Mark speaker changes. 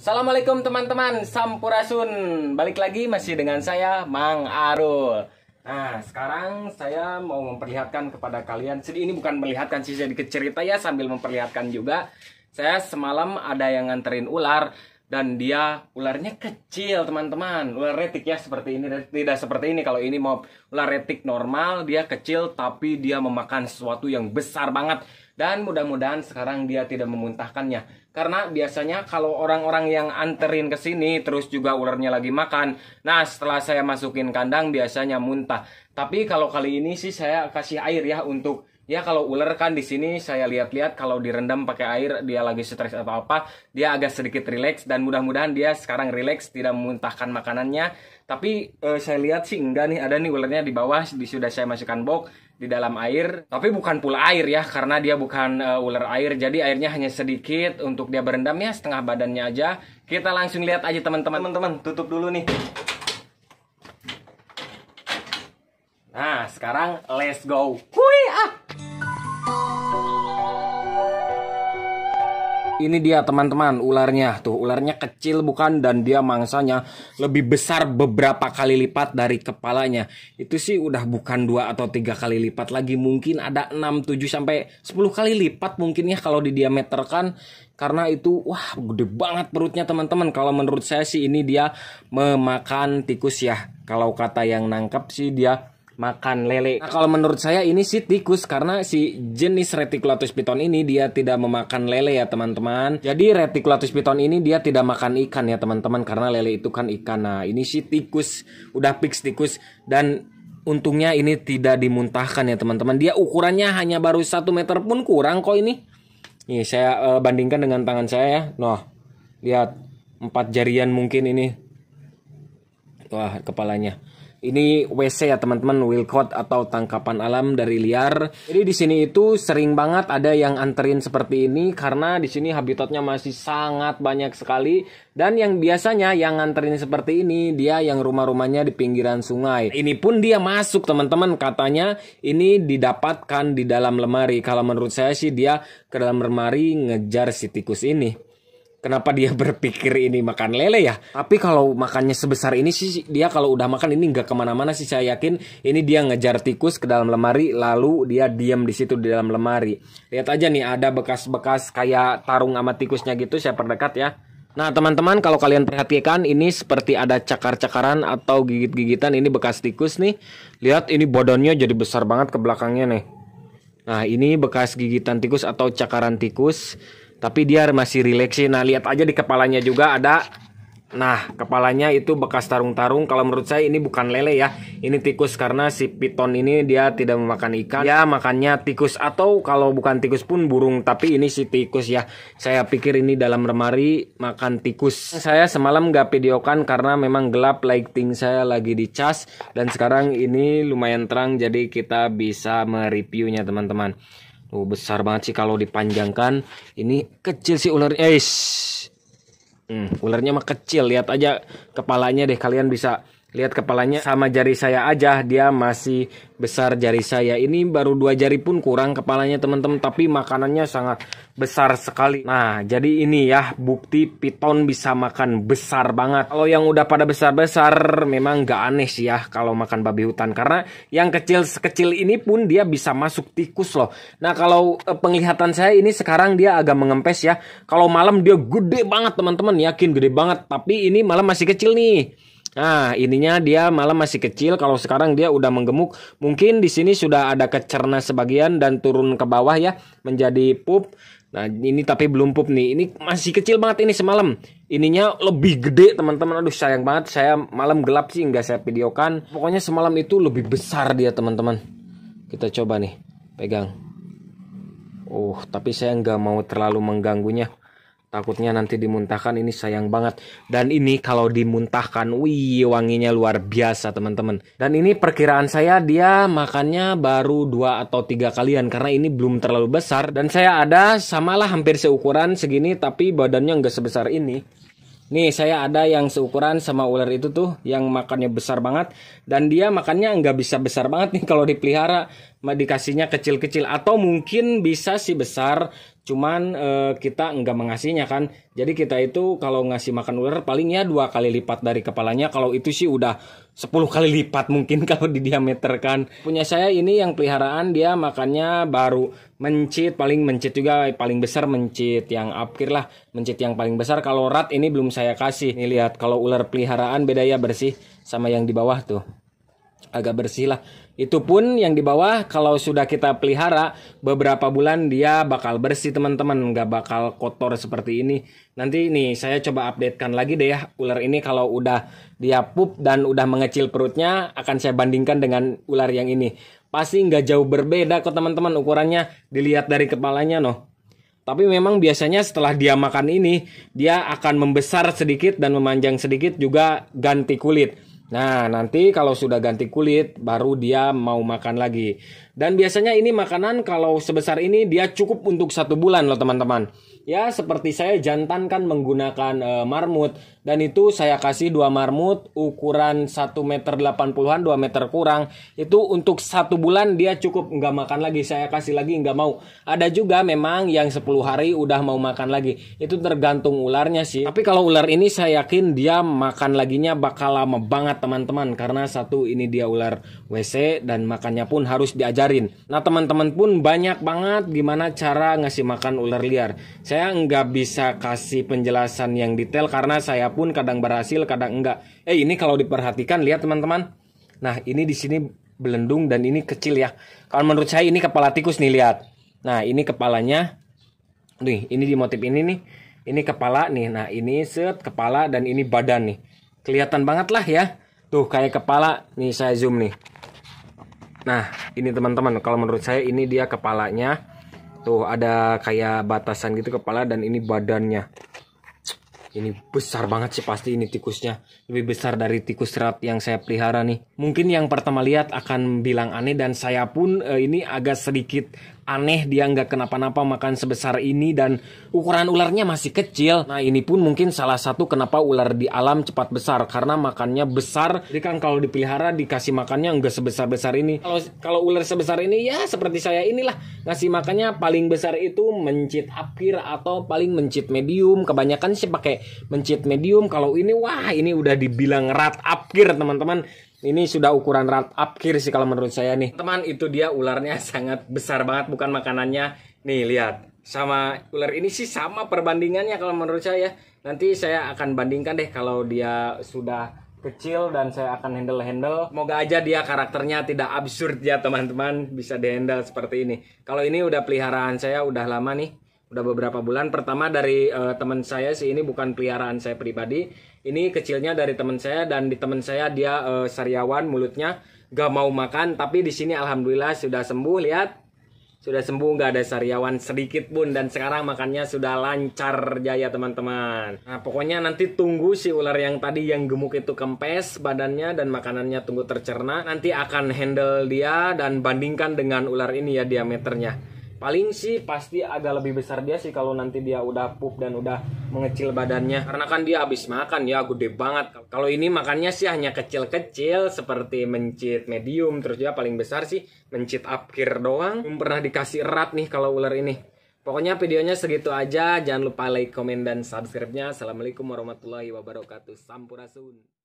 Speaker 1: Assalamualaikum teman-teman Sampurasun Balik lagi masih dengan saya Mang Arul Nah sekarang saya mau memperlihatkan kepada kalian Jadi ini bukan melihatkan sih sedikit cerita ya Sambil memperlihatkan juga Saya semalam ada yang nganterin ular dan dia ularnya kecil teman-teman ular retik ya seperti ini tidak seperti ini kalau ini mau ular retik normal dia kecil tapi dia memakan sesuatu yang besar banget dan mudah-mudahan sekarang dia tidak memuntahkannya karena biasanya kalau orang-orang yang anterin ke sini terus juga ularnya lagi makan nah setelah saya masukin kandang biasanya muntah tapi kalau kali ini sih saya kasih air ya untuk ya kalau ular kan di sini saya lihat-lihat kalau direndam pakai air dia lagi stres atau apa dia agak sedikit rileks dan mudah-mudahan dia sekarang rileks tidak memuntahkan makanannya tapi eh, saya lihat sih enggak nih ada nih ularnya di bawah di sudah saya masukkan box di dalam air tapi bukan pula air ya karena dia bukan uh, ular air jadi airnya hanya sedikit untuk dia berendam ya setengah badannya aja kita langsung lihat aja teman-teman teman-teman tutup dulu nih Nah, sekarang let's go. Hui ah. Ini dia teman-teman ularnya tuh ularnya kecil bukan dan dia mangsanya lebih besar beberapa kali lipat dari kepalanya. Itu sih udah bukan dua atau tiga kali lipat lagi mungkin ada enam, tujuh sampai sepuluh kali lipat mungkin ya kalau kan. karena itu wah gede banget perutnya teman-teman. Kalau menurut saya sih ini dia memakan tikus ya. Kalau kata yang nangkep sih dia makan lele. Nah, kalau menurut saya ini si tikus karena si jenis retikulatus piton ini dia tidak memakan lele ya teman-teman. Jadi retikulatus piton ini dia tidak makan ikan ya teman-teman karena lele itu kan ikan. Nah ini si tikus udah fix tikus dan untungnya ini tidak dimuntahkan ya teman-teman. Dia ukurannya hanya baru satu meter pun kurang kok ini. Nih saya uh, bandingkan dengan tangan saya ya. Nah lihat empat jarian mungkin ini. Wah kepalanya. Ini WC ya teman-teman, wilcott atau tangkapan alam dari liar. Jadi di sini itu sering banget ada yang anterin seperti ini karena di sini habitatnya masih sangat banyak sekali dan yang biasanya yang nganterin seperti ini dia yang rumah-rumahnya di pinggiran sungai. Ini pun dia masuk teman-teman katanya ini didapatkan di dalam lemari. Kalau menurut saya sih dia ke dalam lemari ngejar si tikus ini kenapa dia berpikir ini makan lele ya tapi kalau makannya sebesar ini sih dia kalau udah makan ini nggak kemana-mana sih saya yakin ini dia ngejar tikus ke dalam lemari lalu dia diam di situ di dalam lemari lihat aja nih ada bekas-bekas kayak tarung sama tikusnya gitu saya perdekat ya Nah teman-teman kalau kalian perhatikan ini seperti ada cakar-cakaran atau gigit-gigitan ini bekas tikus nih Lihat ini badannya jadi besar banget ke belakangnya nih Nah ini bekas gigitan tikus atau cakaran tikus tapi dia masih sih. nah lihat aja di kepalanya juga ada Nah, kepalanya itu bekas tarung-tarung. Kalau menurut saya ini bukan lele ya. Ini tikus karena si piton ini dia tidak memakan ikan. Ya makannya tikus atau kalau bukan tikus pun burung, tapi ini si tikus ya. Saya pikir ini dalam lemari makan tikus. Saya semalam nggak videokan karena memang gelap lighting saya lagi di cas dan sekarang ini lumayan terang jadi kita bisa mereviewnya teman-teman. Tuh oh, besar banget sih kalau dipanjangkan. Ini kecil sih ularnya. Eish. Eh, hmm, ularnya mah kecil. Lihat aja kepalanya deh kalian bisa Lihat kepalanya sama jari saya aja, dia masih besar jari saya. Ini baru dua jari pun kurang kepalanya teman-teman, tapi makanannya sangat besar sekali. Nah, jadi ini ya bukti piton bisa makan besar banget. Kalau yang udah pada besar-besar memang gak aneh sih ya kalau makan babi hutan. Karena yang kecil sekecil ini pun dia bisa masuk tikus loh. Nah, kalau eh, penglihatan saya ini sekarang dia agak mengempes ya. Kalau malam dia gede banget teman-teman, yakin gede banget. Tapi ini malam masih kecil nih. Nah, ininya dia malam masih kecil. Kalau sekarang dia udah menggemuk, mungkin di sini sudah ada kecerna sebagian dan turun ke bawah ya menjadi pup. Nah, ini tapi belum pup nih. Ini masih kecil banget ini semalam. Ininya lebih gede, teman-teman. Aduh, sayang banget. Saya malam gelap sih nggak saya videokan. Pokoknya semalam itu lebih besar dia, teman-teman. Kita coba nih. Pegang. Oh, tapi saya nggak mau terlalu mengganggunya takutnya nanti dimuntahkan ini sayang banget dan ini kalau dimuntahkan wih wanginya luar biasa teman-teman dan ini perkiraan saya dia makannya baru dua atau tiga kalian karena ini belum terlalu besar dan saya ada samalah hampir seukuran segini tapi badannya nggak sebesar ini Nih saya ada yang seukuran sama ular itu tuh yang makannya besar banget dan dia makannya nggak bisa besar banget nih kalau dipelihara dikasihnya kecil-kecil atau mungkin bisa sih besar cuman eh, kita nggak mengasihnya kan jadi kita itu kalau ngasih makan ular palingnya dua kali lipat dari kepalanya kalau itu sih udah 10 kali lipat mungkin kalau di diameter kan punya saya ini yang peliharaan dia makannya baru mencit paling mencit juga paling besar mencit yang upkir lah mencit yang paling besar kalau rat ini belum saya kasih nih lihat kalau ular peliharaan beda ya bersih sama yang di bawah tuh agak bersih lah. Itu pun yang di bawah kalau sudah kita pelihara beberapa bulan dia bakal bersih teman-teman, nggak bakal kotor seperti ini. Nanti nih saya coba updatekan lagi deh ya ular ini kalau udah dia pup dan udah mengecil perutnya akan saya bandingkan dengan ular yang ini. Pasti nggak jauh berbeda kok teman-teman ukurannya dilihat dari kepalanya noh. Tapi memang biasanya setelah dia makan ini dia akan membesar sedikit dan memanjang sedikit juga ganti kulit Nah, nanti kalau sudah ganti kulit, baru dia mau makan lagi. Dan biasanya ini makanan kalau sebesar ini dia cukup untuk satu bulan loh teman-teman. Ya, seperti saya jantan kan menggunakan e, marmut dan itu saya kasih dua marmut ukuran 1 meter 80-an 2 meter kurang itu untuk satu bulan dia cukup nggak makan lagi saya kasih lagi nggak mau ada juga memang yang 10 hari udah mau makan lagi itu tergantung ularnya sih tapi kalau ular ini saya yakin dia makan laginya bakal lama banget teman-teman karena satu ini dia ular WC dan makannya pun harus diajarin nah teman-teman pun banyak banget gimana cara ngasih makan ular liar saya nggak bisa kasih penjelasan yang detail karena saya pun kadang berhasil, kadang enggak. Eh ini kalau diperhatikan lihat teman-teman. Nah, ini di sini belendung dan ini kecil ya. Kalau menurut saya ini kepala tikus nih lihat. Nah, ini kepalanya. Nih, ini di motif ini nih. Ini kepala nih. Nah, ini set kepala dan ini badan nih. Kelihatan banget lah ya. Tuh kayak kepala nih saya zoom nih. Nah, ini teman-teman kalau menurut saya ini dia kepalanya. Tuh ada kayak batasan gitu kepala dan ini badannya ini besar banget sih pasti ini tikusnya lebih besar dari tikus serat yang saya pelihara nih mungkin yang pertama lihat akan bilang aneh dan saya pun eh, ini agak sedikit aneh dia nggak kenapa-napa makan sebesar ini dan ukuran ularnya masih kecil. Nah ini pun mungkin salah satu kenapa ular di alam cepat besar karena makannya besar. Jadi kan kalau dipelihara dikasih makannya nggak sebesar-besar ini. Kalau kalau ular sebesar ini ya seperti saya inilah ngasih makannya paling besar itu mencit akhir atau paling mencit medium. Kebanyakan sih pakai mencit medium. Kalau ini wah ini udah dibilang rat akhir teman-teman. Ini sudah ukuran rat akhir sih kalau menurut saya nih. Teman itu dia ularnya sangat besar banget bukan makanannya. Nih lihat sama ular ini sih sama perbandingannya kalau menurut saya. Nanti saya akan bandingkan deh kalau dia sudah kecil dan saya akan handle handle. Semoga aja dia karakternya tidak absurd ya teman-teman bisa dihandle seperti ini. Kalau ini udah peliharaan saya udah lama nih udah beberapa bulan pertama dari uh, teman saya sih ini bukan peliharaan saya pribadi ini kecilnya dari teman saya dan di teman saya dia uh, sariawan mulutnya gak mau makan tapi di sini alhamdulillah sudah sembuh lihat sudah sembuh nggak ada sariawan sedikit pun dan sekarang makannya sudah lancar jaya teman-teman nah pokoknya nanti tunggu si ular yang tadi yang gemuk itu kempes badannya dan makanannya tunggu tercerna nanti akan handle dia dan bandingkan dengan ular ini ya diameternya paling sih pasti agak lebih besar dia sih kalau nanti dia udah pup dan udah mengecil badannya karena kan dia habis makan ya gede banget kalau ini makannya sih hanya kecil-kecil seperti mencit medium terus dia paling besar sih mencit akhir doang belum pernah dikasih erat nih kalau ular ini Pokoknya videonya segitu aja. Jangan lupa like, komen, dan subscribe-nya. Assalamualaikum warahmatullahi wabarakatuh. Sampurasun.